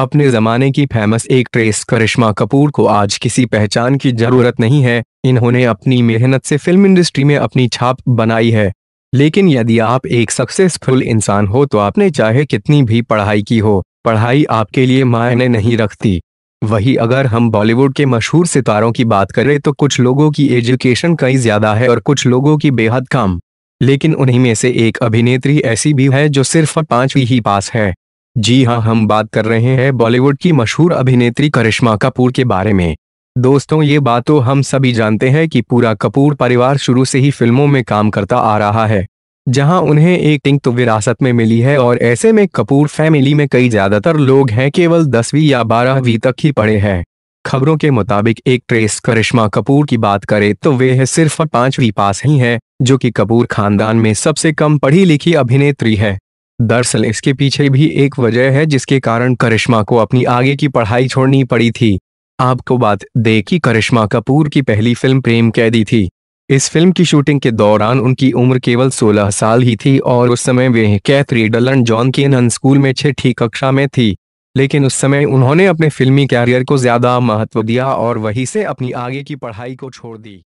अपने जमाने की फेमस एक ट्रेस करिश्मा कपूर को आज किसी पहचान की जरूरत नहीं है इन्होंने अपनी मेहनत से फिल्म इंडस्ट्री में अपनी छाप बनाई है लेकिन यदि आप एक सक्सेसफुल इंसान हो तो आपने चाहे कितनी भी पढ़ाई की हो पढ़ाई आपके लिए मायने नहीं रखती वही अगर हम बॉलीवुड के मशहूर सितारों की बात करें तो कुछ लोगों की एजुकेशन कई ज्यादा है और कुछ लोगों की बेहद कम लेकिन उन्हीं में से एक अभिनेत्री ऐसी भी है जो सिर्फ पांचवी ही पास है जी हाँ हम बात कर रहे हैं बॉलीवुड की मशहूर अभिनेत्री करिश्मा कपूर के बारे में दोस्तों ये बात तो हम सभी जानते हैं कि पूरा कपूर परिवार शुरू से ही फिल्मों में काम करता आ रहा है जहां उन्हें एक एक्टिंग तो विरासत में मिली है और ऐसे में कपूर फैमिली में कई ज्यादातर लोग हैं केवल दसवीं या बारहवीं तक ही पढ़े हैं खबरों के मुताबिक एक ट्रेस करिश्मा कपूर की बात करें तो वे है सिर्फ पांचवी पास ही हैं, जो कि कपूर खानदान में सबसे कम पढ़ी लिखी अभिनेत्री है दरअसल इसके पीछे भी एक वजह है जिसके कारण करिश्मा को अपनी आगे की पढ़ाई छोड़नी पड़ी थी आपको बात दे कि करिश्मा कपूर की पहली फिल्म प्रेम कैदी थी इस फिल्म की शूटिंग के दौरान उनकी उम्र केवल 16 साल ही थी और उस समय वे कैथरी डलन जॉन नन स्कूल में छठी कक्षा में थी लेकिन उस समय उन्होंने अपने फिल्मी कैरियर को ज्यादा महत्व दिया और वहीं से अपनी आगे की पढ़ाई को छोड़ दी